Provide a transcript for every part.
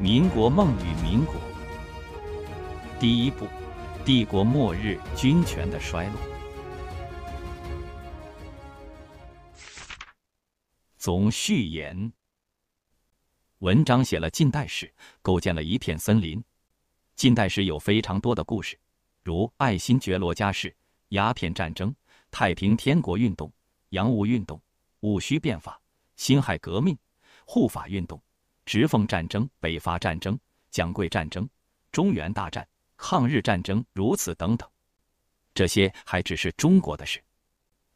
民国梦与民国，第一部：帝国末日，军权的衰落。总序言：文章写了近代史，构建了一片森林。近代史有非常多的故事，如爱新觉罗家世、鸦片战争、太平天国运动、洋务运动、戊戌变法、辛亥革命、护法运动。直奉战争、北伐战争、蒋桂战争、中原大战、抗日战争，如此等等，这些还只是中国的事。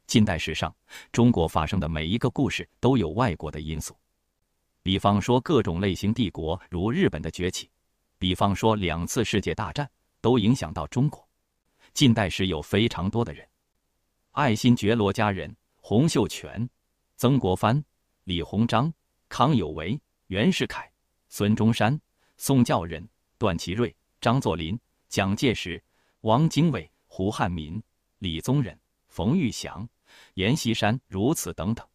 近代史上，中国发生的每一个故事都有外国的因素。比方说，各种类型帝国，如日本的崛起；比方说，两次世界大战都影响到中国。近代史有非常多的人，爱新觉罗家人、洪秀全、曾国藩、李鸿章、康有为。袁世凯、孙中山、宋教仁、段祺瑞、张作霖、蒋介石、王精卫、胡汉民、李宗仁、冯玉祥、阎锡山，如此等等。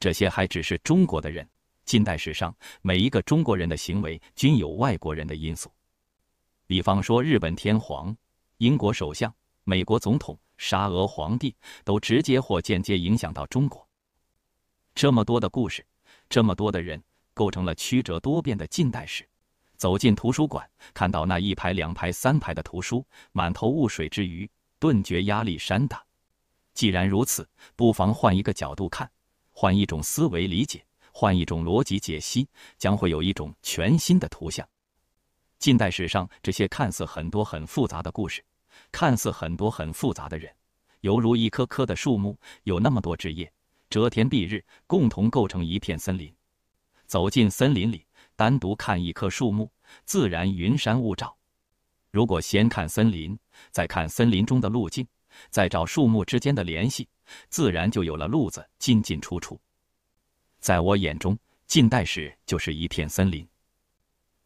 这些还只是中国的人。近代史上每一个中国人的行为均有外国人的因素。比方说，日本天皇、英国首相、美国总统、沙俄皇帝，都直接或间接影响到中国。这么多的故事，这么多的人。构成了曲折多变的近代史。走进图书馆，看到那一排、两排、三排的图书，满头雾水之余，顿觉压力山大。既然如此，不妨换一个角度看，换一种思维理解，换一种逻辑解析，将会有一种全新的图像。近代史上这些看似很多很复杂的故事，看似很多很复杂的人，犹如一棵棵的树木，有那么多枝叶，遮天蔽日，共同构成一片森林。走进森林里，单独看一棵树木，自然云山雾罩；如果先看森林，再看森林中的路径，再找树木之间的联系，自然就有了路子进进出出。在我眼中，近代史就是一片森林；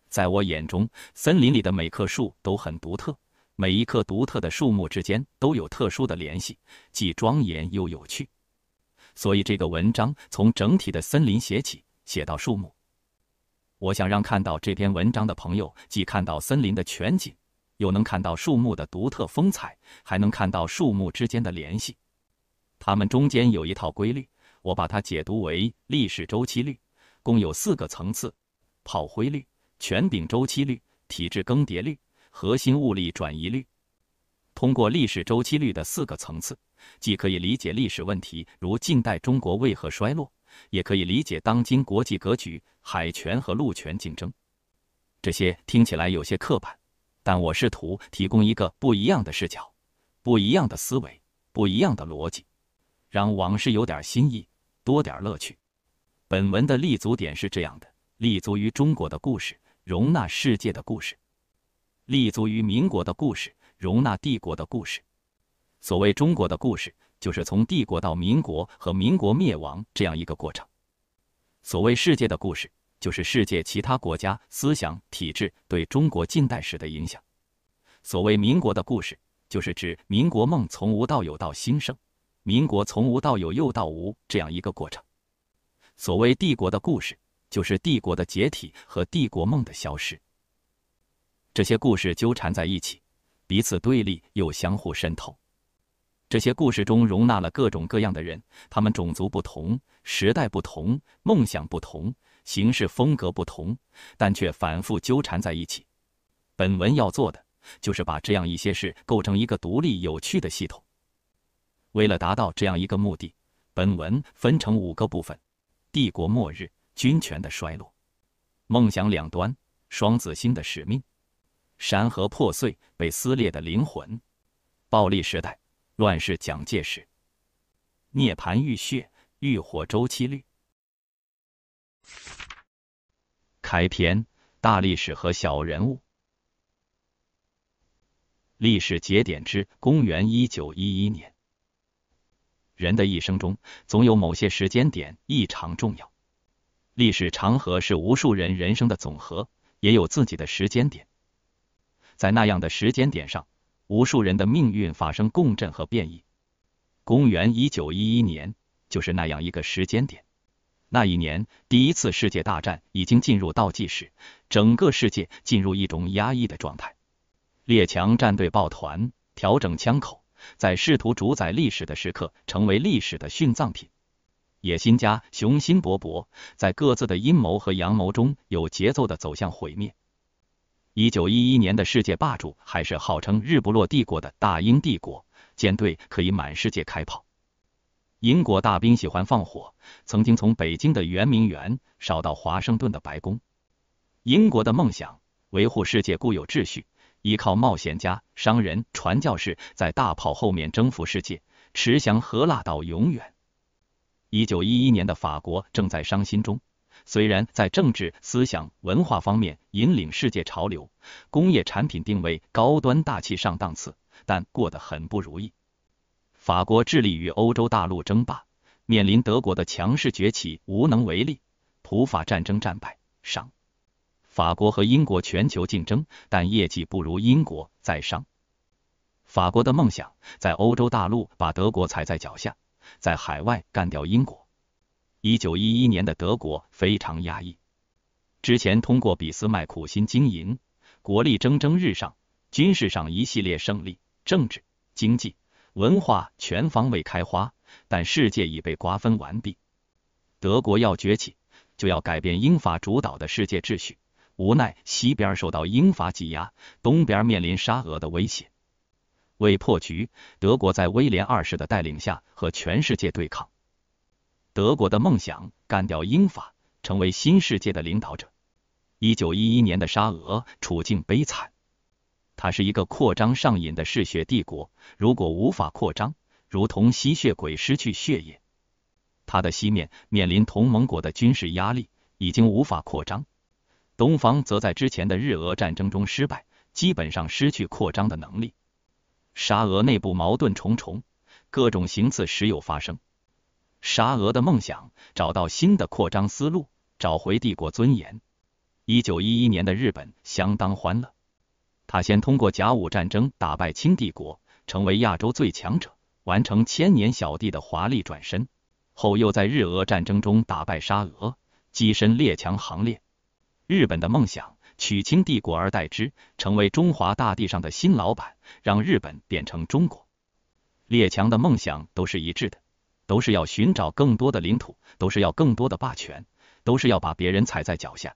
在我眼中，森林里的每棵树都很独特，每一棵独特的树木之间都有特殊的联系，既庄严又有趣。所以，这个文章从整体的森林写起。写到树木，我想让看到这篇文章的朋友，既看到森林的全景，又能看到树木的独特风采，还能看到树木之间的联系。它们中间有一套规律，我把它解读为历史周期律，共有四个层次：炮灰律、全柄周期律、体制更迭律、核心物力转移律。通过历史周期律的四个层次，既可以理解历史问题，如近代中国为何衰落。也可以理解当今国际格局，海权和陆权竞争。这些听起来有些刻板，但我试图提供一个不一样的视角，不一样的思维，不一样的逻辑，让往事有点新意，多点乐趣。本文的立足点是这样的：立足于中国的故事，容纳世界的故事；立足于民国的故事，容纳帝国的故事。所谓中国的故事。就是从帝国到民国和民国灭亡这样一个过程。所谓世界的故事，就是世界其他国家思想体制对中国近代史的影响。所谓民国的故事，就是指民国梦从无到有到兴盛，民国从无到有又到无这样一个过程。所谓帝国的故事，就是帝国的解体和帝国梦的消失。这些故事纠缠在一起，彼此对立又相互渗透。这些故事中容纳了各种各样的人，他们种族不同，时代不同，梦想不同，行事风格不同，但却反复纠缠在一起。本文要做的就是把这样一些事构成一个独立有趣的系统。为了达到这样一个目的，本文分成五个部分：帝国末日、军权的衰落、梦想两端、双子星的使命、山河破碎、被撕裂的灵魂、暴力时代。乱世，蒋介石；涅槃浴血，浴火周期率。开篇：大历史和小人物。历史节点之：公元一九一一年。人的一生中，总有某些时间点异常重要。历史长河是无数人人生的总和，也有自己的时间点。在那样的时间点上。无数人的命运发生共振和变异。公元一九一一年，就是那样一个时间点。那一年，第一次世界大战已经进入倒计时，整个世界进入一种压抑的状态。列强战队抱团，调整枪口，在试图主宰历史的时刻，成为历史的殉葬品。野心家雄心勃勃，在各自的阴谋和阳谋中，有节奏的走向毁灭。一九一一年的世界霸主还是号称日不落帝国的大英帝国，舰队可以满世界开炮。英国大兵喜欢放火，曾经从北京的圆明园烧到华盛顿的白宫。英国的梦想维护世界固有秩序，依靠冒险家、商人、传教士在大炮后面征服世界，持香喝辣到永远。一九一一年的法国正在伤心中。虽然在政治、思想、文化方面引领世界潮流，工业产品定位高端、大气、上档次，但过得很不如意。法国致力于欧洲大陆争霸，面临德国的强势崛起无能为力，普法战争战败。上法国和英国全球竞争，但业绩不如英国。在上法国的梦想，在欧洲大陆把德国踩在脚下，在海外干掉英国。一九一一年的德国非常压抑。之前通过俾斯麦苦心经营，国力蒸蒸日上，军事上一系列胜利，政治、经济、文化全方位开花。但世界已被瓜分完毕，德国要崛起，就要改变英法主导的世界秩序。无奈西边受到英法挤压，东边面临沙俄的威胁。为破局，德国在威廉二世的带领下和全世界对抗。德国的梦想干掉英法，成为新世界的领导者。一九一一年的沙俄处境悲惨，它是一个扩张上瘾的嗜血帝国，如果无法扩张，如同吸血鬼失去血液。它的西面面临同盟国的军事压力，已经无法扩张；东方则在之前的日俄战争中失败，基本上失去扩张的能力。沙俄内部矛盾重重，各种行刺时有发生。沙俄的梦想，找到新的扩张思路，找回帝国尊严。一九一一年的日本相当欢乐，他先通过甲午战争打败清帝国，成为亚洲最强者，完成千年小弟的华丽转身；后又在日俄战争中打败沙俄，跻身列强行列。日本的梦想，取清帝国而代之，成为中华大地上的新老板，让日本变成中国。列强的梦想都是一致的。都是要寻找更多的领土，都是要更多的霸权，都是要把别人踩在脚下。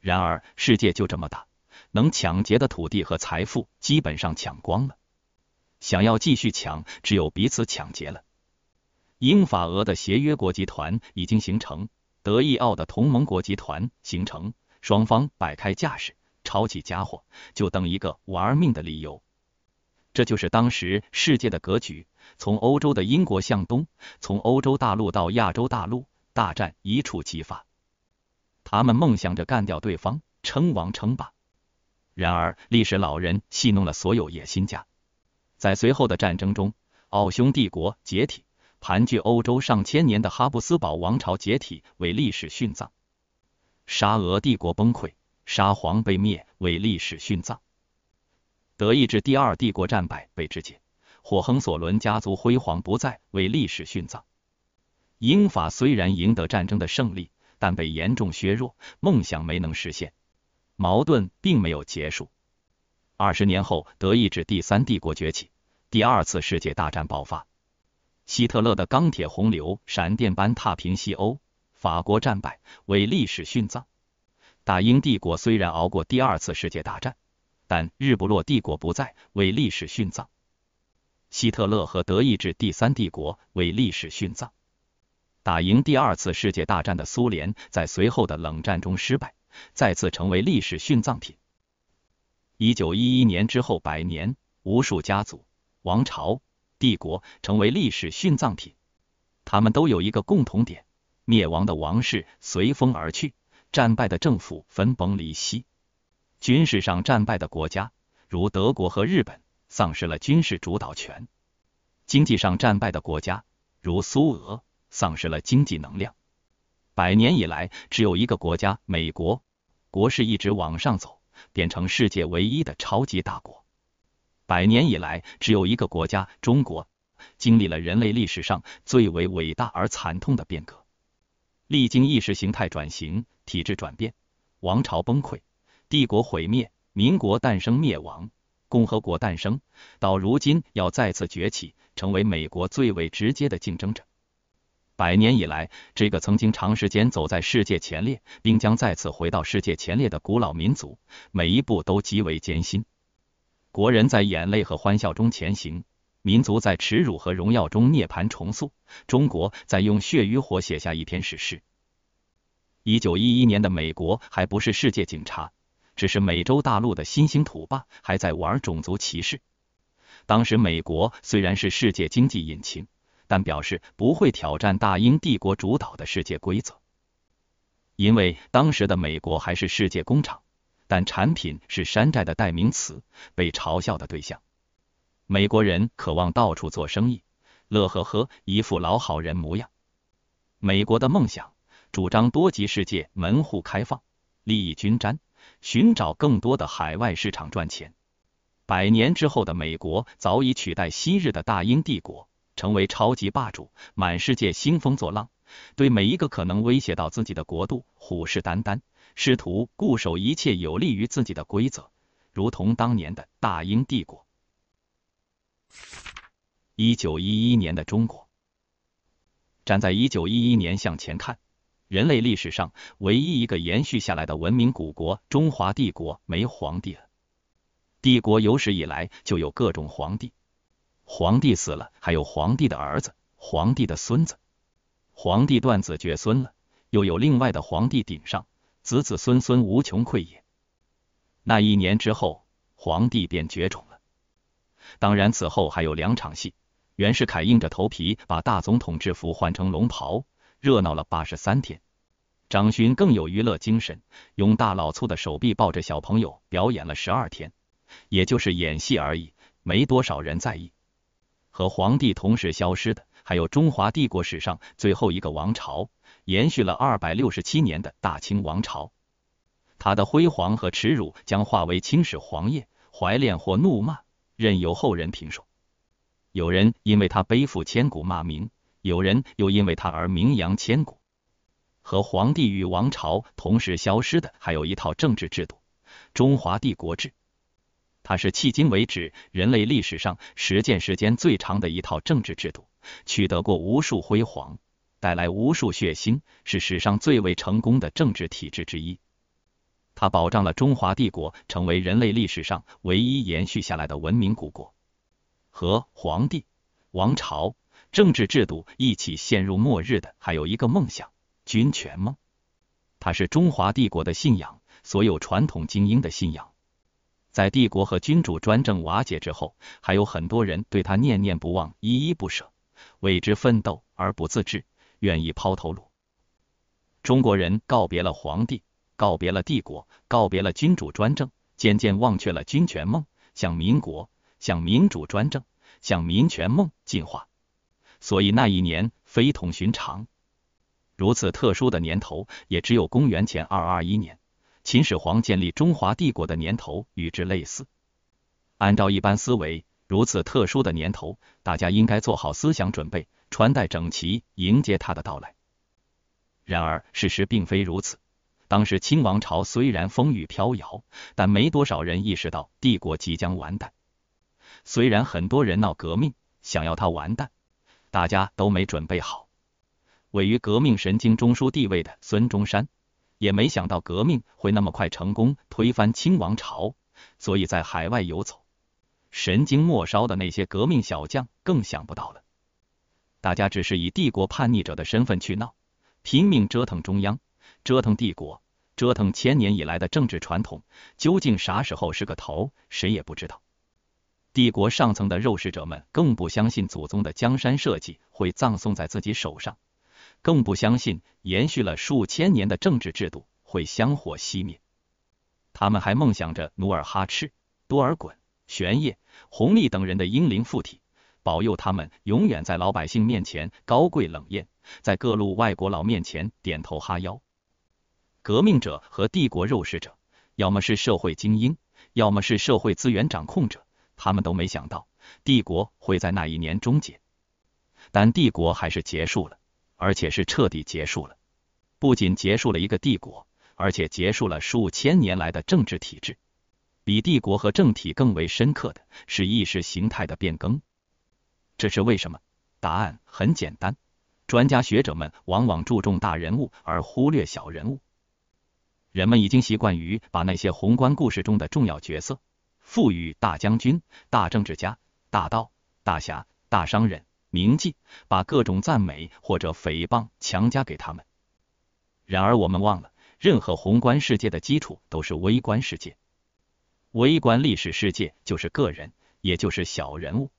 然而，世界就这么大，能抢劫的土地和财富基本上抢光了。想要继续抢，只有彼此抢劫了。英法俄的协约国集团已经形成，德意奥的同盟国集团形成，双方摆开架势，抄起家伙，就等一个玩命的理由。这就是当时世界的格局。从欧洲的英国向东，从欧洲大陆到亚洲大陆，大战一触即发。他们梦想着干掉对方，称王称霸。然而，历史老人戏弄了所有野心家。在随后的战争中，奥匈帝国解体，盘踞欧洲上千年的哈布斯堡王朝解体，为历史殉葬；沙俄帝国崩溃，沙皇被灭，为历史殉葬；德意志第二帝国战败，被肢解。火亨索伦家族辉煌不再，为历史殉葬。英法虽然赢得战争的胜利，但被严重削弱，梦想没能实现，矛盾并没有结束。二十年后，德意志第三帝国崛起，第二次世界大战爆发，希特勒的钢铁洪流闪电般踏平西欧，法国战败，为历史殉葬。大英帝国虽然熬过第二次世界大战，但日不落帝国不再，为历史殉葬。希特勒和德意志第三帝国为历史殉葬，打赢第二次世界大战的苏联在随后的冷战中失败，再次成为历史殉葬品。一九一一年之后百年，无数家族、王朝、帝国成为历史殉葬品。他们都有一个共同点：灭亡的王室随风而去，战败的政府分崩离析，军事上战败的国家，如德国和日本。丧失了军事主导权，经济上战败的国家如苏俄，丧失了经济能量。百年以来，只有一个国家——美国，国势一直往上走，变成世界唯一的超级大国。百年以来，只有一个国家——中国，经历了人类历史上最为伟大而惨痛的变革，历经意识形态转型、体制转变、王朝崩溃、帝国毁灭、民国诞生、灭亡。共和国诞生到如今，要再次崛起，成为美国最为直接的竞争者。百年以来，这个曾经长时间走在世界前列，并将再次回到世界前列的古老民族，每一步都极为艰辛。国人在眼泪和欢笑中前行，民族在耻辱和荣耀中涅槃重塑。中国在用血与火写下一篇史诗。一九一一年的美国还不是世界警察。只是美洲大陆的新兴土霸还在玩种族歧视。当时美国虽然是世界经济引擎，但表示不会挑战大英帝国主导的世界规则，因为当时的美国还是世界工厂，但产品是山寨的代名词，被嘲笑的对象。美国人渴望到处做生意，乐呵呵，一副老好人模样。美国的梦想主张多极世界，门户开放，利益均沾。寻找更多的海外市场赚钱。百年之后的美国早已取代昔日的大英帝国，成为超级霸主，满世界兴风作浪，对每一个可能威胁到自己的国度虎视眈眈，试图固守一切有利于自己的规则，如同当年的大英帝国。一九一一年的中国，站在一九一一年向前看。人类历史上唯一一个延续下来的文明古国——中华帝国，没皇帝了。帝国有史以来就有各种皇帝，皇帝死了，还有皇帝的儿子、皇帝的孙子，皇帝断子绝孙了，又有另外的皇帝顶上，子子孙孙无穷匮也。那一年之后，皇帝便绝种了。当然，此后还有两场戏：袁世凯硬着头皮把大总统制服换成龙袍。热闹了八十三天，张勋更有娱乐精神，用大老粗的手臂抱着小朋友表演了十二天，也就是演戏而已，没多少人在意。和皇帝同时消失的，还有中华帝国史上最后一个王朝，延续了二百六十七年的大清王朝。他的辉煌和耻辱将化为《清史》黄页，怀恋或怒骂，任由后人评说。有人因为他背负千古骂名。有人又因为他而名扬千古，和皇帝与王朝同时消失的，还有一套政治制度——中华帝国制。它是迄今为止人类历史上实践时间最长的一套政治制度，取得过无数辉煌，带来无数血腥，是史上最为成功的政治体制之一。它保障了中华帝国成为人类历史上唯一延续下来的文明古国，和皇帝、王朝。政治制度一起陷入末日的，还有一个梦想——君权梦。它是中华帝国的信仰，所有传统精英的信仰。在帝国和君主专政瓦解之后，还有很多人对他念念不忘、依依不舍，为之奋斗而不自知，愿意抛头颅。中国人告别了皇帝，告别了帝国，告别了君主专政，渐渐忘却了君权梦，向民国、向民主专政、向民权梦进化。所以那一年非同寻常，如此特殊的年头也只有公元前二二一年，秦始皇建立中华帝国的年头与之类似。按照一般思维，如此特殊的年头，大家应该做好思想准备，穿戴整齐，迎接他的到来。然而事实并非如此，当时清王朝虽然风雨飘摇，但没多少人意识到帝国即将完蛋。虽然很多人闹革命，想要他完蛋。大家都没准备好，位于革命神经中枢地位的孙中山也没想到革命会那么快成功推翻清王朝，所以在海外游走。神经末梢的那些革命小将更想不到了，大家只是以帝国叛逆者的身份去闹，拼命折腾中央，折腾帝国，折腾千年以来的政治传统，究竟啥时候是个头，谁也不知道。帝国上层的肉食者们更不相信祖宗的江山社稷会葬送在自己手上，更不相信延续了数千年的政治制度会香火熄灭。他们还梦想着努尔哈赤、多尔衮、玄烨、弘历等人的英灵附体，保佑他们永远在老百姓面前高贵冷艳，在各路外国佬面前点头哈腰。革命者和帝国肉食者，要么是社会精英，要么是社会资源掌控者。他们都没想到帝国会在那一年终结，但帝国还是结束了，而且是彻底结束了。不仅结束了一个帝国，而且结束了数千年来的政治体制。比帝国和政体更为深刻的是意识形态的变更。这是为什么？答案很简单：专家学者们往往注重大人物而忽略小人物。人们已经习惯于把那些宏观故事中的重要角色。赋予大将军、大政治家、大盗、大侠、大商人名记，把各种赞美或者诽谤强加给他们。然而，我们忘了，任何宏观世界的基础都是微观世界。微观历史世界就是个人，也就是小人物。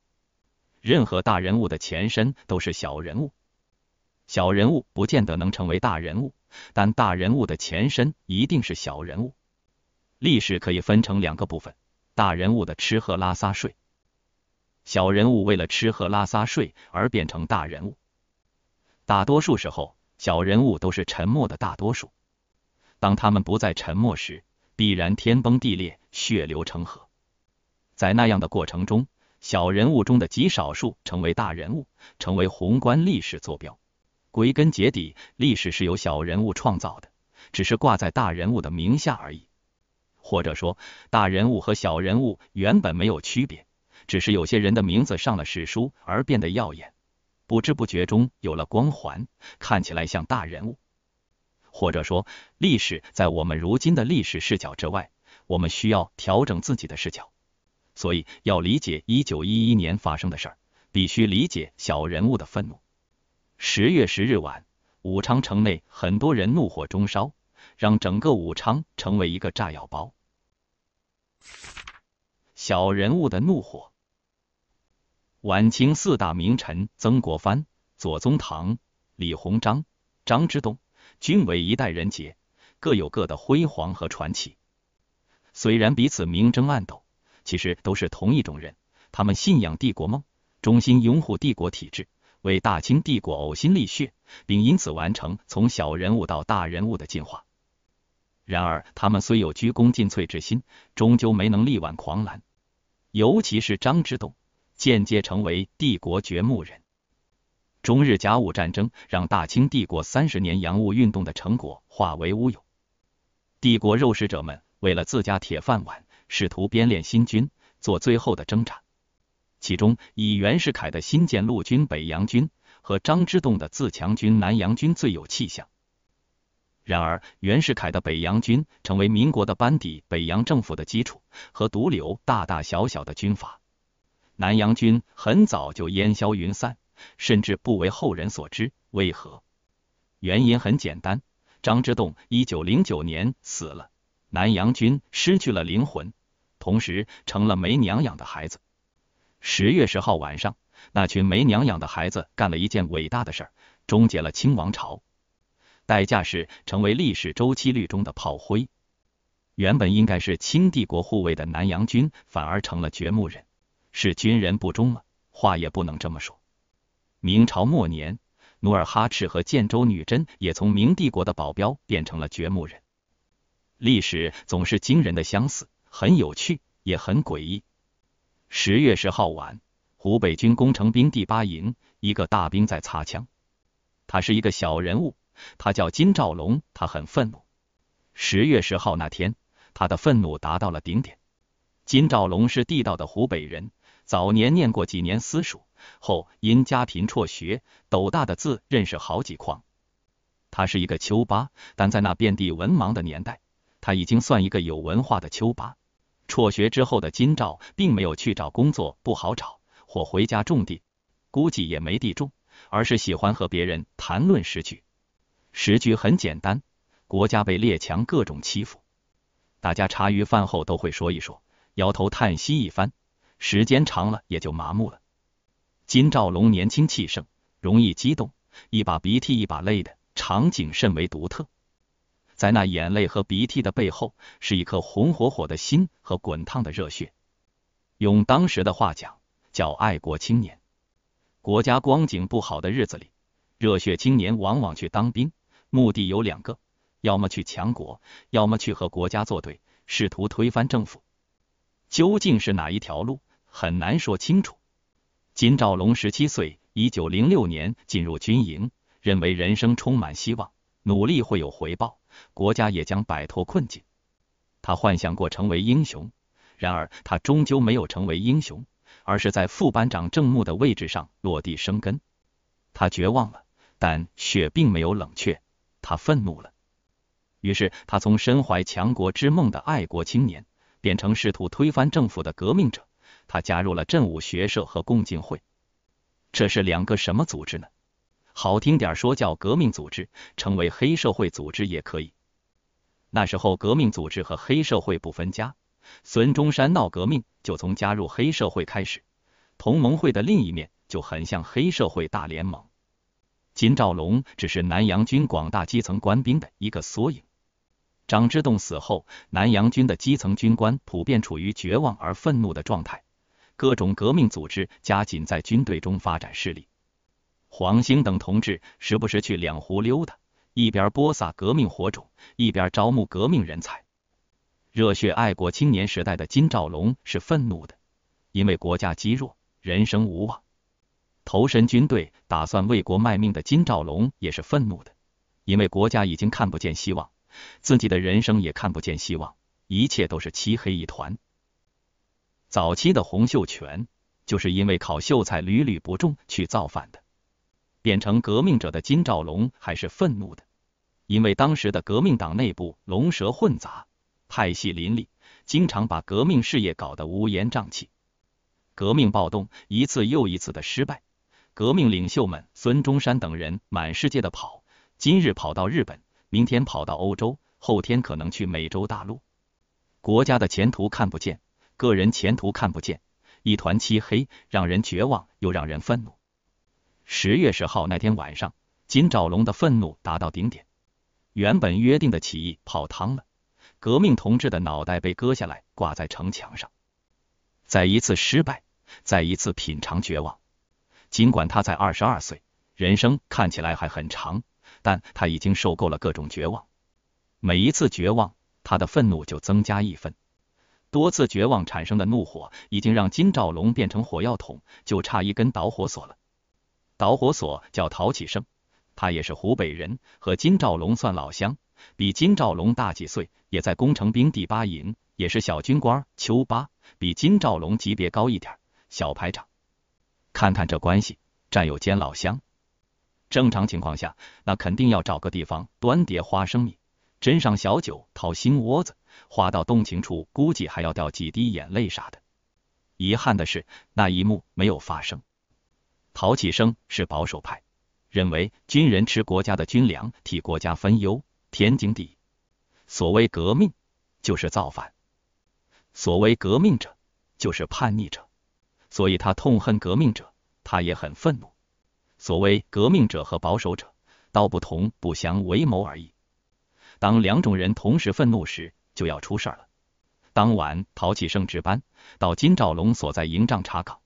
任何大人物的前身都是小人物。小人物不见得能成为大人物，但大人物的前身一定是小人物。历史可以分成两个部分。大人物的吃喝拉撒睡，小人物为了吃喝拉撒睡而变成大人物。大多数时候，小人物都是沉默的大多数。当他们不再沉默时，必然天崩地裂，血流成河。在那样的过程中，小人物中的极少数成为大人物，成为宏观历史坐标。归根结底，历史是由小人物创造的，只是挂在大人物的名下而已。或者说，大人物和小人物原本没有区别，只是有些人的名字上了史书而变得耀眼，不知不觉中有了光环，看起来像大人物。或者说，历史在我们如今的历史视角之外，我们需要调整自己的视角。所以，要理解一九一一年发生的事儿，必须理解小人物的愤怒。十月十日晚，武昌城内很多人怒火中烧，让整个武昌成为一个炸药包。小人物的怒火。晚清四大名臣曾国藩、左宗棠、李鸿章、张之洞均为一代人杰，各有各的辉煌和传奇。虽然彼此明争暗斗，其实都是同一种人。他们信仰帝国梦，衷心拥护帝国体制，为大清帝国呕心沥血，并因此完成从小人物到大人物的进化。然而，他们虽有鞠躬尽瘁之心，终究没能力挽狂澜。尤其是张之洞，间接成为帝国掘墓人。中日甲午战争让大清帝国三十年洋务运动的成果化为乌有。帝国肉食者们为了自家铁饭碗，试图编练新军，做最后的挣扎。其中，以袁世凯的新建陆军北洋军和张之洞的自强军南洋军最有气象。然而，袁世凯的北洋军成为民国的班底、北洋政府的基础和毒瘤，大大小小的军阀。南洋军很早就烟消云散，甚至不为后人所知。为何？原因很简单，张之洞一九零九年死了，南洋军失去了灵魂，同时成了没娘养的孩子。十月十号晚上，那群没娘养的孩子干了一件伟大的事儿，终结了清王朝。代价是成为历史周期率中的炮灰。原本应该是清帝国护卫的南洋军，反而成了掘墓人。是军人不忠了，话也不能这么说。明朝末年，努尔哈赤和建州女真也从明帝国的保镖变成了掘墓人。历史总是惊人的相似，很有趣，也很诡异。十月十号晚，湖北军工程兵第八营一个大兵在擦枪。他是一个小人物。他叫金兆龙，他很愤怒。十月十号那天，他的愤怒达到了顶点。金兆龙是地道的湖北人，早年念过几年私塾，后因家贫辍学，斗大的字认识好几筐。他是一个丘巴，但在那遍地文盲的年代，他已经算一个有文化的丘巴。辍学之后的金兆，并没有去找工作，不好找，或回家种地，估计也没地种，而是喜欢和别人谈论诗句。时局很简单，国家被列强各种欺负，大家茶余饭后都会说一说，摇头叹息一番，时间长了也就麻木了。金兆龙年轻气盛，容易激动，一把鼻涕一把泪的场景甚为独特。在那眼泪和鼻涕的背后，是一颗红火火的心和滚烫的热血。用当时的话讲，叫爱国青年。国家光景不好的日子里，热血青年往往去当兵。目的有两个，要么去强国，要么去和国家作对，试图推翻政府。究竟是哪一条路，很难说清楚。金兆龙十七岁，一九零六年进入军营，认为人生充满希望，努力会有回报，国家也将摆脱困境。他幻想过成为英雄，然而他终究没有成为英雄，而是在副班长郑木的位置上落地生根。他绝望了，但血并没有冷却。他愤怒了，于是他从身怀强国之梦的爱国青年，变成试图推翻政府的革命者。他加入了振武学社和共进会，这是两个什么组织呢？好听点说叫革命组织，成为黑社会组织也可以。那时候革命组织和黑社会不分家，孙中山闹革命就从加入黑社会开始，同盟会的另一面就很像黑社会大联盟。金兆龙只是南洋军广大基层官兵的一个缩影。张之洞死后，南洋军的基层军官普遍处于绝望而愤怒的状态。各种革命组织加紧在军队中发展势力。黄兴等同志时不时去两湖溜达，一边播撒革命火种，一边招募革命人才。热血爱国青年时代的金兆龙是愤怒的，因为国家积弱，人生无望。投身军队，打算为国卖命的金兆龙也是愤怒的，因为国家已经看不见希望，自己的人生也看不见希望，一切都是漆黑一团。早期的洪秀全就是因为考秀才屡屡不中去造反的，变成革命者的金兆龙还是愤怒的，因为当时的革命党内部龙蛇混杂，派系林立，经常把革命事业搞得乌烟瘴气，革命暴动一次又一次的失败。革命领袖们，孙中山等人满世界的跑，今日跑到日本，明天跑到欧洲，后天可能去美洲大陆。国家的前途看不见，个人前途看不见，一团漆黑，让人绝望又让人愤怒。十月十号那天晚上，金兆龙的愤怒达到顶点。原本约定的起义泡汤了，革命同志的脑袋被割下来挂在城墙上。再一次失败，再一次品尝绝望。尽管他在二十二岁，人生看起来还很长，但他已经受够了各种绝望。每一次绝望，他的愤怒就增加一分。多次绝望产生的怒火，已经让金兆龙变成火药桶，就差一根导火索了。导火索叫陶启生，他也是湖北人，和金兆龙算老乡，比金兆龙大几岁，也在工程兵第八营，也是小军官，邱八，比金兆龙级别高一点，小排长。看看这关系，战友兼老乡。正常情况下，那肯定要找个地方端碟花生米，斟上小酒，掏心窝子，话到动情处，估计还要掉几滴眼泪啥的。遗憾的是，那一幕没有发生。陶启生是保守派，认为军人吃国家的军粮，替国家分忧，天经地义。所谓革命，就是造反；所谓革命者，就是叛逆者。所以他痛恨革命者，他也很愤怒。所谓革命者和保守者，道不同不相为谋而已。当两种人同时愤怒时，就要出事了。当晚，陶启生值班，到金兆龙所在营帐查岗。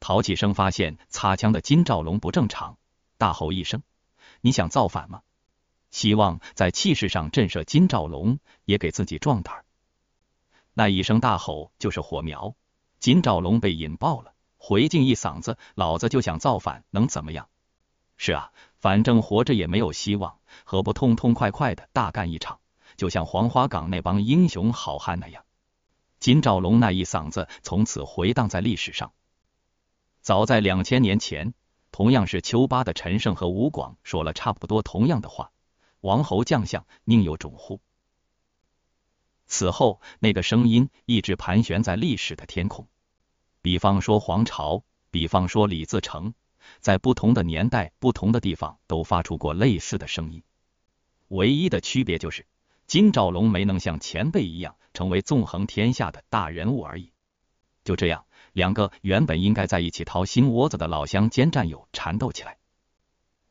陶启生发现擦枪的金兆龙不正常，大吼一声：“你想造反吗？”希望在气势上震慑金兆龙，也给自己壮胆。那一声大吼就是火苗。金兆龙被引爆了，回敬一嗓子，老子就想造反，能怎么样？是啊，反正活着也没有希望，何不痛痛快快的大干一场？就像黄花岗那帮英雄好汉那样。金兆龙那一嗓子从此回荡在历史上。早在两千年前，同样是丘八的陈胜和吴广说了差不多同样的话：“王侯将相，宁有种乎？”此后，那个声音一直盘旋在历史的天空。比方说黄巢，比方说李自成，在不同的年代、不同的地方都发出过类似的声音。唯一的区别就是金兆龙没能像前辈一样成为纵横天下的大人物而已。就这样，两个原本应该在一起掏心窝子的老乡兼战友缠斗起来，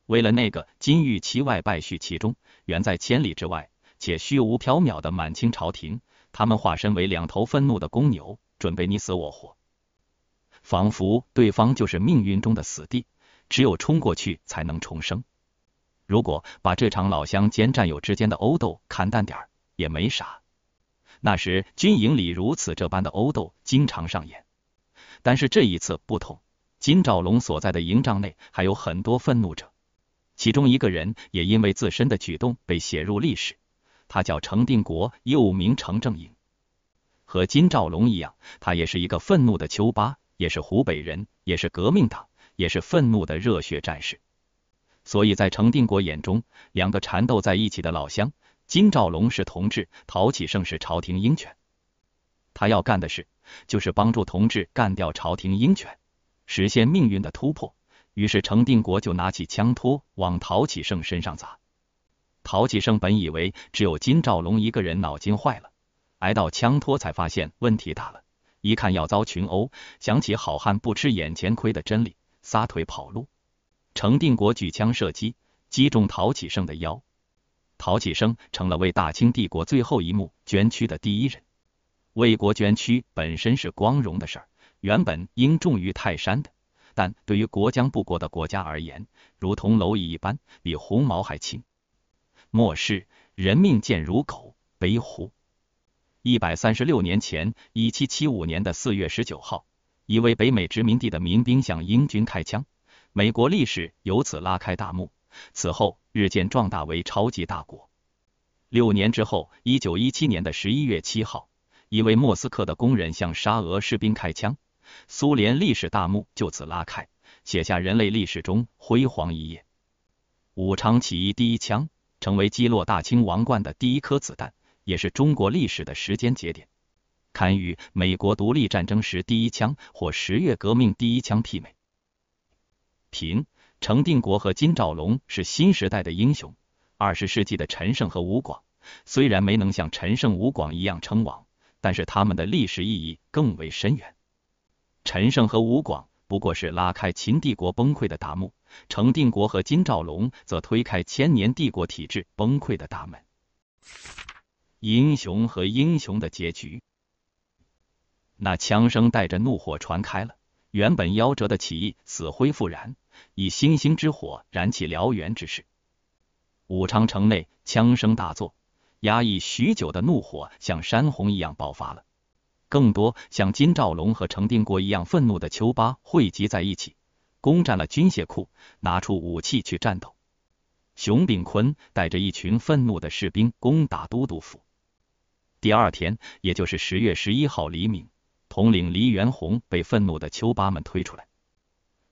为了那个金玉其外败絮其中、远在千里之外且虚无缥缈的满清朝廷，他们化身为两头愤怒的公牛，准备你死我活。仿佛对方就是命运中的死地，只有冲过去才能重生。如果把这场老乡兼战友之间的殴斗看淡点儿也没啥。那时军营里如此这般的殴斗经常上演，但是这一次不同。金兆龙所在的营帐内还有很多愤怒者，其中一个人也因为自身的举动被写入历史，他叫程定国，又名程正营。和金兆龙一样，他也是一个愤怒的丘八。也是湖北人，也是革命党，也是愤怒的热血战士。所以在程定国眼中，两个缠斗在一起的老乡，金兆龙是同志，陶启胜是朝廷鹰犬。他要干的事，就是帮助同志干掉朝廷鹰犬，实现命运的突破。于是程定国就拿起枪托往陶启胜身上砸。陶启胜本以为只有金兆龙一个人脑筋坏了，挨到枪托才发现问题大了。一看要遭群殴，想起“好汉不吃眼前亏”的真理，撒腿跑路。程定国举枪射击，击中陶启生的腰，陶启生成了为大清帝国最后一幕捐躯的第一人。为国捐躯本身是光荣的事儿，原本应重于泰山的，但对于国将不国的国家而言，如同蝼蚁一般，比鸿毛还轻。末世，人命贱如狗，悲乎！一百三十六年前，一七七五年的四月十九号，一位北美殖民地的民兵向英军开枪，美国历史由此拉开大幕。此后日渐壮大为超级大国。六年之后，一九一七年的十一月七号，一位莫斯科的工人向沙俄士兵开枪，苏联历史大幕就此拉开，写下人类历史中辉煌一页。武昌起义第一枪，成为击落大清王冠的第一颗子弹。也是中国历史的时间节点，堪与美国独立战争时第一枪或十月革命第一枪媲美。平程定国和金兆龙是新时代的英雄，二十世纪的陈胜和吴广虽然没能像陈胜吴广一样称王，但是他们的历史意义更为深远。陈胜和吴广不过是拉开秦帝国崩溃的大幕，程定国和金兆龙则推开千年帝国体制崩溃的大门。英雄和英雄的结局。那枪声带着怒火传开了，原本夭折的起义死灰复燃，以星星之火燃起燎原之势。武昌城内枪声大作，压抑许久的怒火像山洪一样爆发了。更多像金兆龙和程定国一样愤怒的丘八汇集在一起，攻占了军械库，拿出武器去战斗。熊秉坤带着一群愤怒的士兵攻打都督府。第二天，也就是十月十一号黎明，统领黎元洪被愤怒的丘八们推出来。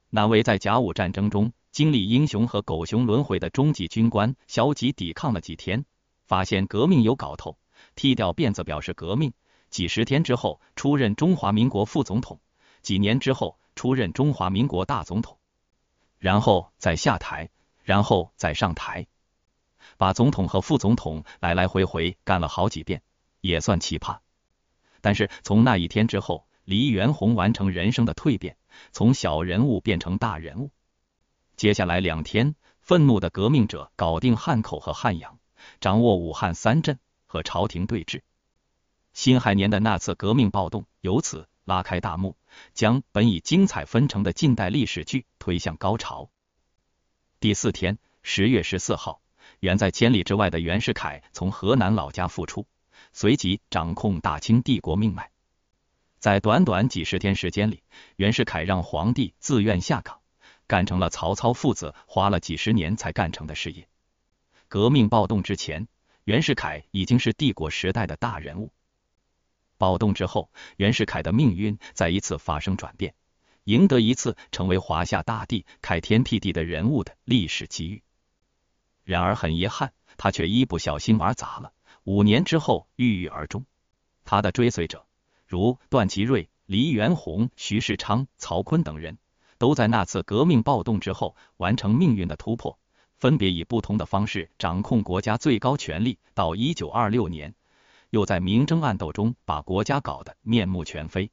那位在甲午战争中经历英雄和狗熊轮回的中级军官，消极抵抗了几天，发现革命有搞头，剃掉辫子表示革命。几十天之后，出任中华民国副总统；几年之后，出任中华民国大总统，然后再下台，然后再上台，把总统和副总统来来回回干了好几遍。也算奇葩，但是从那一天之后，黎元洪完成人生的蜕变，从小人物变成大人物。接下来两天，愤怒的革命者搞定汉口和汉阳，掌握武汉三镇，和朝廷对峙。辛亥年的那次革命暴动由此拉开大幕，将本已精彩纷呈的近代历史剧推向高潮。第四天，十月十四号，远在千里之外的袁世凯从河南老家复出。随即掌控大清帝国命脉，在短短几十天时间里，袁世凯让皇帝自愿下岗，干成了曹操父子花了几十年才干成的事业。革命暴动之前，袁世凯已经是帝国时代的大人物。暴动之后，袁世凯的命运再一次发生转变，赢得一次成为华夏大地开天辟地的人物的历史机遇。然而很遗憾，他却一不小心玩砸了。五年之后，郁郁而终。他的追随者如段祺瑞、黎元洪、徐世昌、曹锟等人，都在那次革命暴动之后完成命运的突破，分别以不同的方式掌控国家最高权力。到一九二六年，又在明争暗斗中把国家搞得面目全非，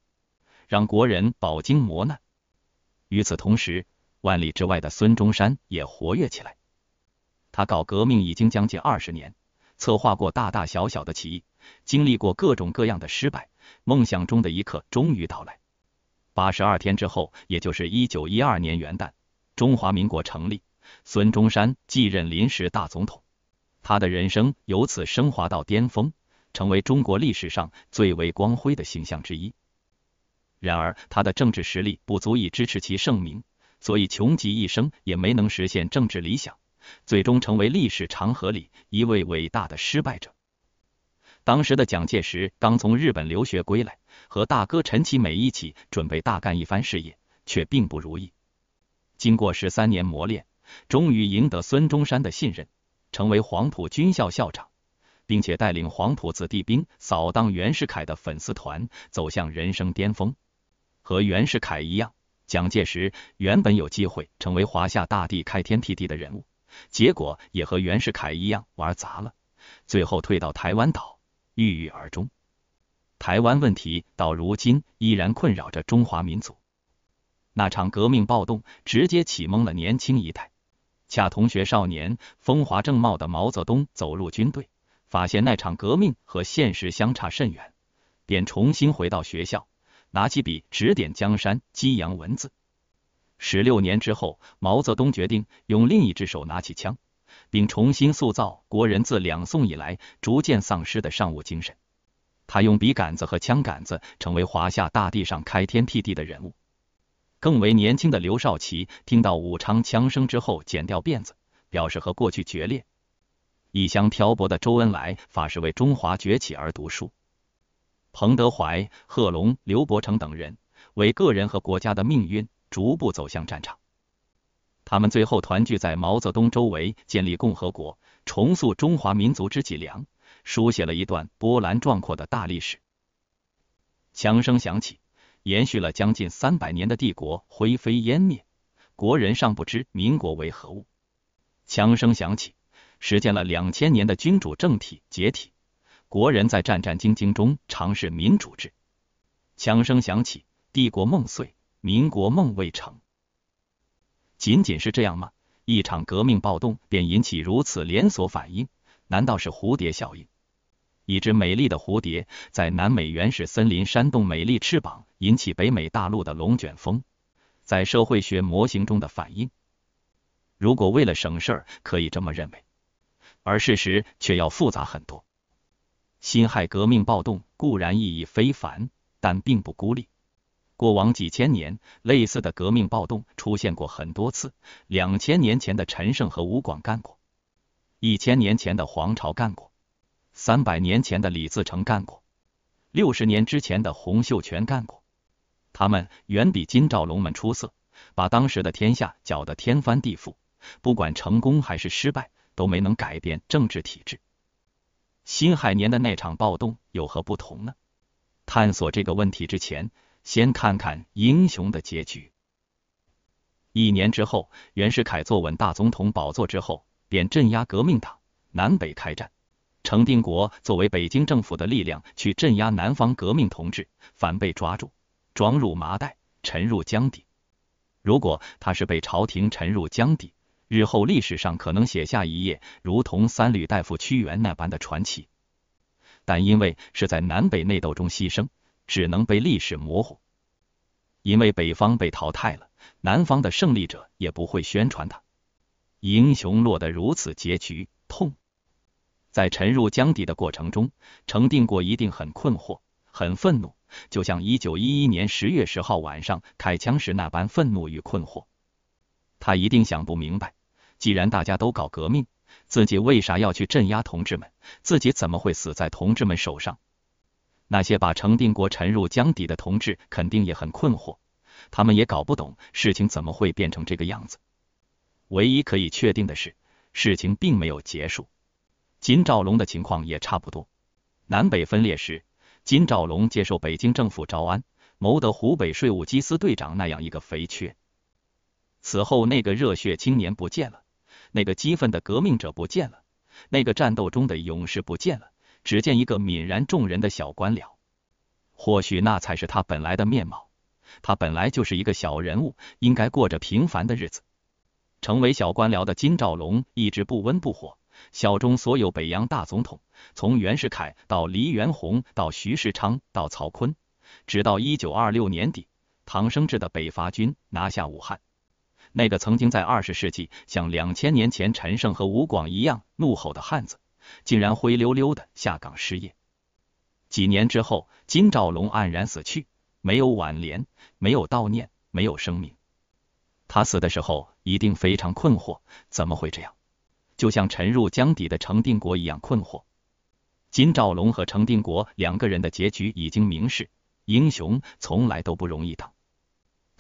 让国人饱经磨难。与此同时，万里之外的孙中山也活跃起来。他搞革命已经将近二十年。策划过大大小小的起义，经历过各种各样的失败，梦想中的一刻终于到来。八十二天之后，也就是一九一二年元旦，中华民国成立，孙中山继任临时大总统，他的人生由此升华到巅峰，成为中国历史上最为光辉的形象之一。然而，他的政治实力不足以支持其盛名，所以穷极一生也没能实现政治理想。最终成为历史长河里一位伟大的失败者。当时的蒋介石刚从日本留学归来，和大哥陈其美一起准备大干一番事业，却并不如意。经过十三年磨练，终于赢得孙中山的信任，成为黄埔军校校长，并且带领黄埔子弟兵扫荡袁世凯的粉丝团，走向人生巅峰。和袁世凯一样，蒋介石原本有机会成为华夏大地开天辟地的人物。结果也和袁世凯一样玩砸了，最后退到台湾岛，郁郁而终。台湾问题到如今依然困扰着中华民族。那场革命暴动直接启蒙了年轻一代，恰同学少年，风华正茂的毛泽东走入军队，发现那场革命和现实相差甚远，便重新回到学校，拿起笔指点江山，激扬文字。十六年之后，毛泽东决定用另一只手拿起枪，并重新塑造国人自两宋以来逐渐丧失的尚武精神。他用笔杆子和枪杆子，成为华夏大地上开天辟地的人物。更为年轻的刘少奇听到武昌枪声之后，剪掉辫子，表示和过去决裂。异乡漂泊的周恩来发誓为中华崛起而读书。彭德怀、贺龙、刘伯承等人为个人和国家的命运。逐步走向战场，他们最后团聚在毛泽东周围，建立共和国，重塑中华民族之脊梁，书写了一段波澜壮阔的大历史。枪声响起，延续了将近三百年的帝国灰飞烟灭，国人尚不知民国为何物。枪声响起，实践了两千年的君主政体解体，国人在战战兢兢中尝试民主制。枪声响起，帝国梦碎。民国梦未成，仅仅是这样吗？一场革命暴动便引起如此连锁反应，难道是蝴蝶效应？一只美丽的蝴蝶在南美原始森林扇动美丽翅膀，引起北美大陆的龙卷风，在社会学模型中的反应。如果为了省事儿，可以这么认为，而事实却要复杂很多。辛亥革命暴动固然意义非凡，但并不孤立。过往几千年，类似的革命暴动出现过很多次。两千年前的陈胜和吴广干过，一千年前的黄巢干过，三百年前的李自成干过，六十年之前的洪秀全干过。他们远比金兆龙们出色，把当时的天下搅得天翻地覆。不管成功还是失败，都没能改变政治体制。辛亥年的那场暴动有何不同呢？探索这个问题之前。先看看英雄的结局。一年之后，袁世凯坐稳大总统宝座之后，便镇压革命党，南北开战。程定国作为北京政府的力量去镇压南方革命同志，反被抓住，装入麻袋，沉入江底。如果他是被朝廷沉入江底，日后历史上可能写下一页，如同三闾大夫屈原那般的传奇。但因为是在南北内斗中牺牲。只能被历史模糊，因为北方被淘汰了，南方的胜利者也不会宣传他。英雄落得如此结局，痛。在沉入江底的过程中，程定国一定很困惑，很愤怒，就像一九一一年十月十号晚上开枪时那般愤怒与困惑。他一定想不明白，既然大家都搞革命，自己为啥要去镇压同志们？自己怎么会死在同志们手上？那些把程定国沉入江底的同志肯定也很困惑，他们也搞不懂事情怎么会变成这个样子。唯一可以确定的是，事情并没有结束。金兆龙的情况也差不多。南北分裂时，金兆龙接受北京政府招安，谋得湖北税务缉私队长那样一个肥缺。此后，那个热血青年不见了，那个激愤的革命者不见了，那个战斗中的勇士不见了。只见一个泯然众人的小官僚，或许那才是他本来的面貌。他本来就是一个小人物，应该过着平凡的日子。成为小官僚的金兆龙一直不温不火。小中所有北洋大总统，从袁世凯到黎元洪到徐世昌到曹锟，直到一九二六年底，唐生智的北伐军拿下武汉，那个曾经在二十世纪像两千年前陈胜和吴广一样怒吼的汉子。竟然灰溜溜的下岗失业。几年之后，金兆龙黯然死去，没有挽联，没有悼念，没有声明。他死的时候一定非常困惑，怎么会这样？就像沉入江底的程定国一样困惑。金兆龙和程定国两个人的结局已经明示：英雄从来都不容易的。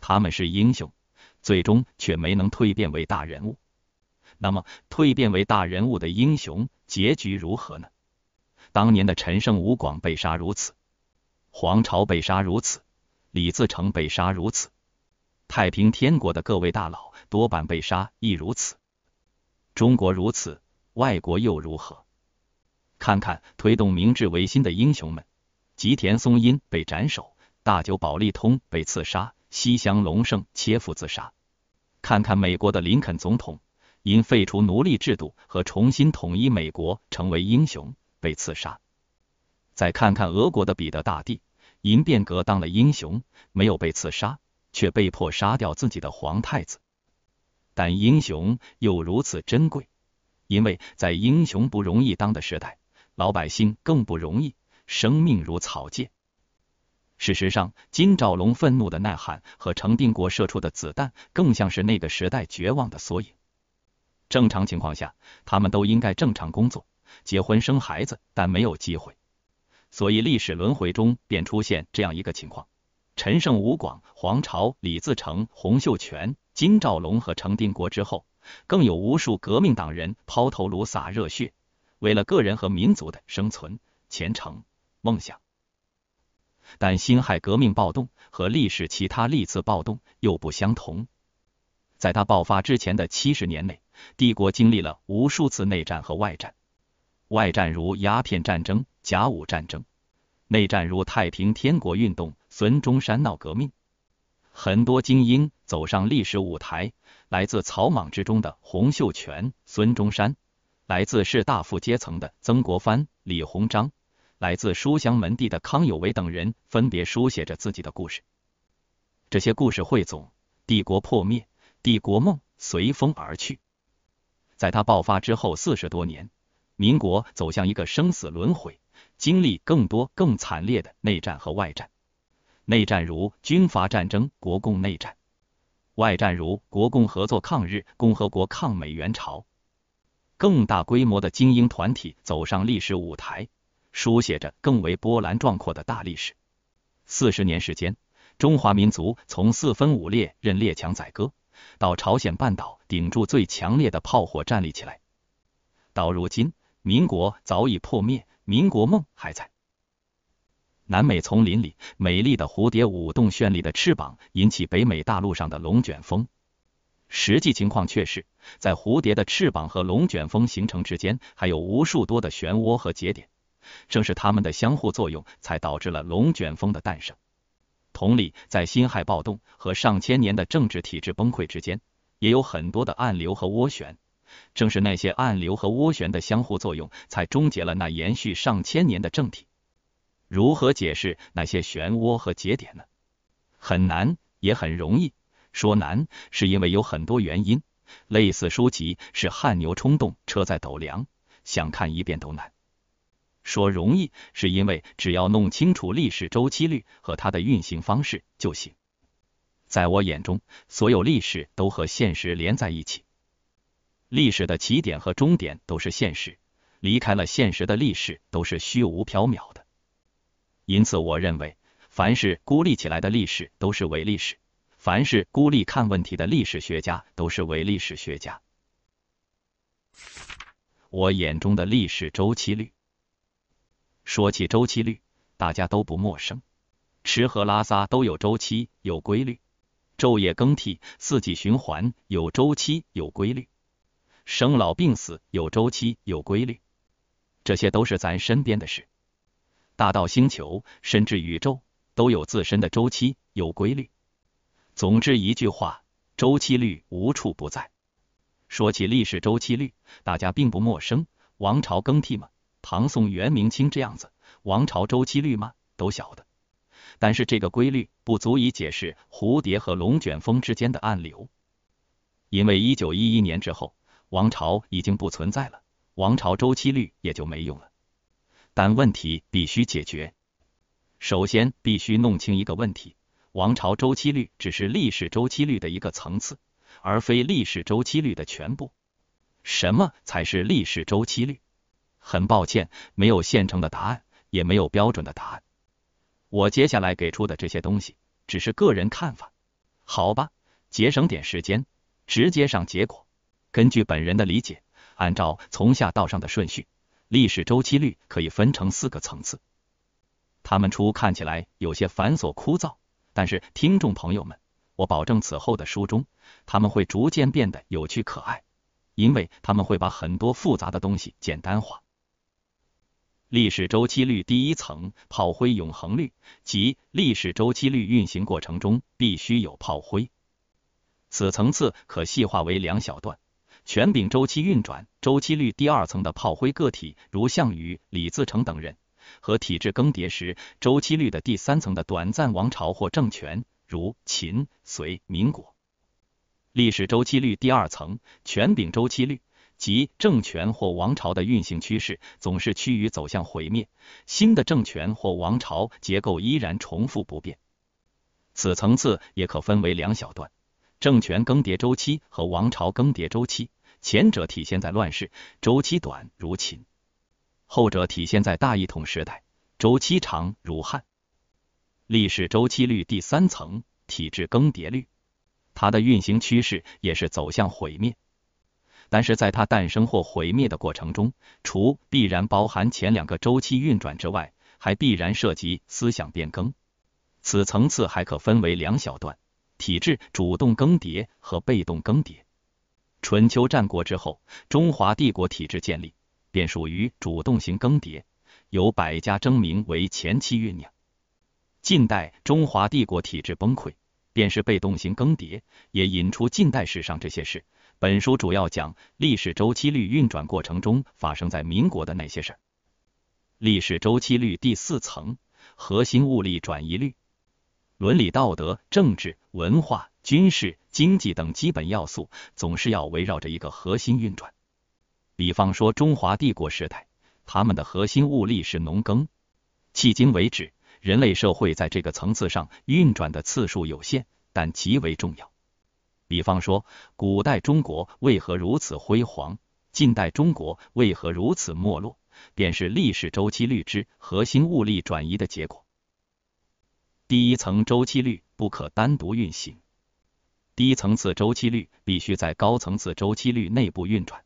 他们是英雄，最终却没能蜕变为大人物。那么，蜕变为大人物的英雄？结局如何呢？当年的陈胜、吴广被杀如此，黄巢被杀如此，李自成被杀如此，太平天国的各位大佬多半被杀亦如此。中国如此，外国又如何？看看推动明治维新的英雄们：吉田松阴被斩首，大久保利通被刺杀，西乡隆盛切腹自杀。看看美国的林肯总统。因废除奴隶制度和重新统一美国成为英雄，被刺杀。再看看俄国的彼得大帝，因变革当了英雄，没有被刺杀，却被迫杀掉自己的皇太子。但英雄又如此珍贵，因为在英雄不容易当的时代，老百姓更不容易，生命如草芥。事实上，金兆龙愤怒的呐喊和程定国射出的子弹，更像是那个时代绝望的缩影。正常情况下，他们都应该正常工作、结婚、生孩子，但没有机会，所以历史轮回中便出现这样一个情况：陈胜、吴广、黄巢、李自成、洪秀全、金兆龙和程定国之后，更有无数革命党人抛头颅、洒热血，为了个人和民族的生存、前程、梦想。但辛亥革命暴动和历史其他历次暴动又不相同，在它爆发之前的七十年内。帝国经历了无数次内战和外战，外战如鸦片战争、甲午战争，内战如太平天国运动、孙中山闹革命。很多精英走上历史舞台，来自草莽之中的洪秀全、孙中山，来自士大夫阶层的曾国藩、李鸿章，来自书香门第的康有为等人，分别书写着自己的故事。这些故事汇总，帝国破灭，帝国梦随风而去。在他爆发之后四十多年，民国走向一个生死轮回，经历更多更惨烈的内战和外战。内战如军阀战争、国共内战；外战如国共合作抗日、共和国抗美援朝。更大规模的精英团体走上历史舞台，书写着更为波澜壮阔的大历史。四十年时间，中华民族从四分五裂任列强宰割。到朝鲜半岛顶住最强烈的炮火站立起来。到如今，民国早已破灭，民国梦还在。南美丛林里，美丽的蝴蝶舞动绚丽的翅膀，引起北美大陆上的龙卷风。实际情况却是，在蝴蝶的翅膀和龙卷风形成之间，还有无数多的漩涡和节点，正是它们的相互作用，才导致了龙卷风的诞生。同理，在辛亥暴动和上千年的政治体制崩溃之间，也有很多的暗流和涡旋。正是那些暗流和涡旋的相互作用，才终结了那延续上千年的政体。如何解释那些漩涡和节点呢？很难，也很容易。说难，是因为有很多原因。类似书籍是汗牛充栋，车在斗量，想看一遍都难。说容易，是因为只要弄清楚历史周期率和它的运行方式就行。在我眼中，所有历史都和现实连在一起，历史的起点和终点都是现实，离开了现实的历史都是虚无缥缈的。因此，我认为，凡是孤立起来的历史都是伪历史，凡是孤立看问题的历史学家都是伪历史学家。我眼中的历史周期率。说起周期律，大家都不陌生。吃喝拉撒都有周期，有规律；昼夜更替，四季循环，有周期，有规律；生老病死，有周期，有规律。这些都是咱身边的事。大到星球，甚至宇宙，都有自身的周期，有规律。总之一句话，周期律无处不在。说起历史周期律，大家并不陌生。王朝更替嘛。唐宋元明清这样子王朝周期率吗？都晓得。但是这个规律不足以解释蝴蝶和龙卷风之间的暗流，因为一九一一年之后王朝已经不存在了，王朝周期率也就没用了。但问题必须解决，首先必须弄清一个问题：王朝周期率只是历史周期率的一个层次，而非历史周期率的全部。什么才是历史周期率？很抱歉，没有现成的答案，也没有标准的答案。我接下来给出的这些东西，只是个人看法，好吧？节省点时间，直接上结果。根据本人的理解，按照从下到上的顺序，历史周期率可以分成四个层次。他们初看起来有些繁琐枯燥，但是听众朋友们，我保证此后的书中，他们会逐渐变得有趣可爱，因为他们会把很多复杂的东西简单化。历史周期率第一层炮灰永恒率，即历史周期率运行过程中必须有炮灰。此层次可细化为两小段：权柄周期运转周期率第二层的炮灰个体，如项羽、李自成等人；和体制更迭时周期率的第三层的短暂王朝或政权，如秦、隋、民国。历史周期率第二层权柄周期率。即政权或王朝的运行趋势总是趋于走向毁灭，新的政权或王朝结构依然重复不变。此层次也可分为两小段：政权更迭周期和王朝更迭周期。前者体现在乱世，周期短，如秦；后者体现在大一统时代，周期长，如汉。历史周期率第三层：体制更迭率，它的运行趋势也是走向毁灭。但是在它诞生或毁灭的过程中，除必然包含前两个周期运转之外，还必然涉及思想变更。此层次还可分为两小段：体制主动更迭和被动更迭。春秋战国之后，中华帝国体制建立，便属于主动型更迭，由百家争鸣为前期酝酿；近代中华帝国体制崩溃，便是被动型更迭，也引出近代史上这些事。本书主要讲历史周期率运转过程中发生在民国的那些事儿。历史周期率第四层核心物力转移率，伦理道德、政治、文化、军事、经济等基本要素总是要围绕着一个核心运转。比方说中华帝国时代，他们的核心物力是农耕。迄今为止，人类社会在这个层次上运转的次数有限，但极为重要。比方说，古代中国为何如此辉煌？近代中国为何如此没落？便是历史周期律之核心物力转移的结果。第一层周期律不可单独运行，低层次周期律必须在高层次周期律内部运转。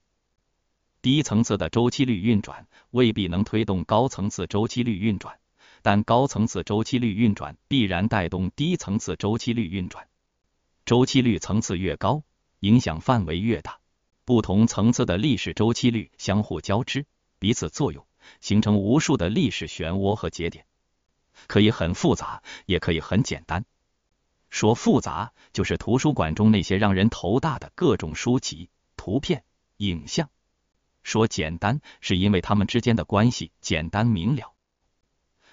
低层次的周期律运转未必能推动高层次周期律运转，但高层次周期律运转必然带动低层次周期律运转。周期率层次越高，影响范围越大。不同层次的历史周期率相互交织，彼此作用，形成无数的历史漩涡和节点，可以很复杂，也可以很简单。说复杂，就是图书馆中那些让人头大的各种书籍、图片、影像；说简单，是因为它们之间的关系简单明了。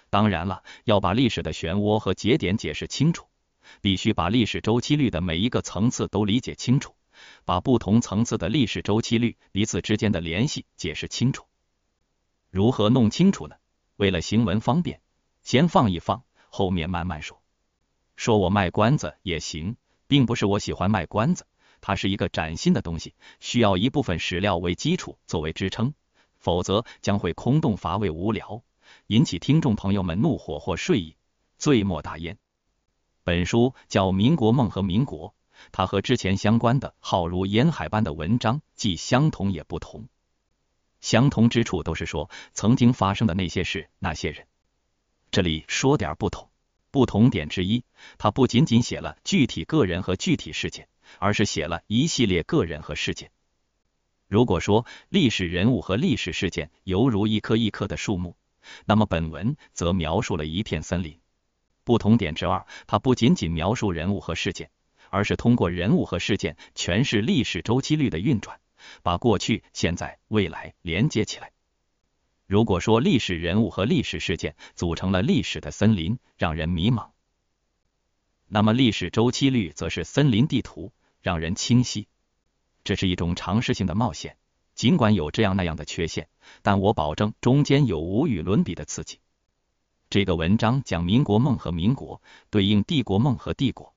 当然了，要把历史的漩涡和节点解释清楚。必须把历史周期率的每一个层次都理解清楚，把不同层次的历史周期率彼此之间的联系解释清楚。如何弄清楚呢？为了行文方便，先放一放，后面慢慢说。说我卖关子也行，并不是我喜欢卖关子，它是一个崭新的东西，需要一部分史料为基础作为支撑，否则将会空洞乏味、无聊，引起听众朋友们怒火或睡意，罪莫大焉。本书叫《民国梦和民国》，它和之前相关的浩如烟海般的文章既相同也不同。相同之处都是说曾经发生的那些事、那些人。这里说点不同，不同点之一，它不仅仅写了具体个人和具体事件，而是写了一系列个人和事件。如果说历史人物和历史事件犹如一棵一棵的树木，那么本文则描述了一片森林。不同点之二，它不仅仅描述人物和事件，而是通过人物和事件诠释历史周期率的运转，把过去、现在、未来连接起来。如果说历史人物和历史事件组成了历史的森林，让人迷茫，那么历史周期率则是森林地图，让人清晰。这是一种尝试性的冒险，尽管有这样那样的缺陷，但我保证中间有无与伦比的刺激。这个文章讲民国梦和民国对应帝国梦和帝国。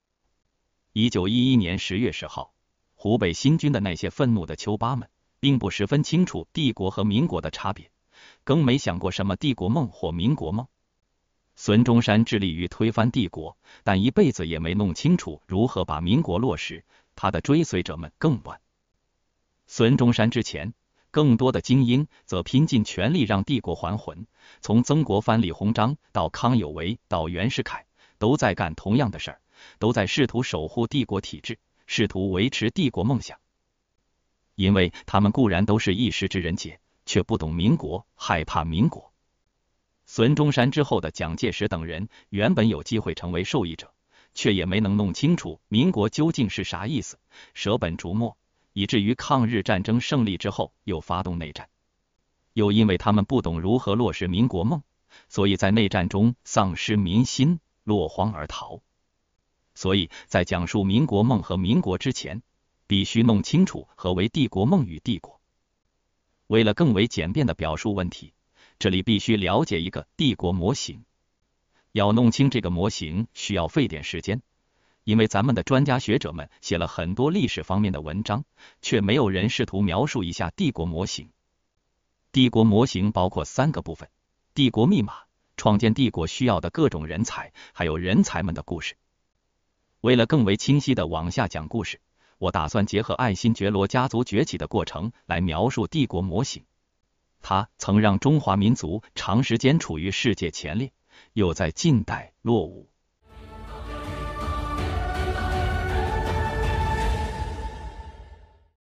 一九一一年十月十号，湖北新军的那些愤怒的秋八们，并不十分清楚帝国和民国的差别，更没想过什么帝国梦或民国梦。孙中山致力于推翻帝国，但一辈子也没弄清楚如何把民国落实。他的追随者们更乱。孙中山之前。更多的精英则拼尽全力让帝国还魂，从曾国藩、李鸿章到康有为到袁世凯，都在干同样的事儿，都在试图守护帝国体制，试图维持帝国梦想。因为他们固然都是一时之人杰，却不懂民国，害怕民国。孙中山之后的蒋介石等人原本有机会成为受益者，却也没能弄清楚民国究竟是啥意思，舍本逐末。以至于抗日战争胜利之后又发动内战，又因为他们不懂如何落实民国梦，所以在内战中丧失民心，落荒而逃。所以在讲述民国梦和民国之前，必须弄清楚何为帝国梦与帝国。为了更为简便的表述问题，这里必须了解一个帝国模型。要弄清这个模型，需要费点时间。因为咱们的专家学者们写了很多历史方面的文章，却没有人试图描述一下帝国模型。帝国模型包括三个部分：帝国密码、创建帝国需要的各种人才，还有人才们的故事。为了更为清晰的往下讲故事，我打算结合爱新觉罗家族崛起的过程来描述帝国模型。他曾让中华民族长时间处于世界前列，又在近代落伍。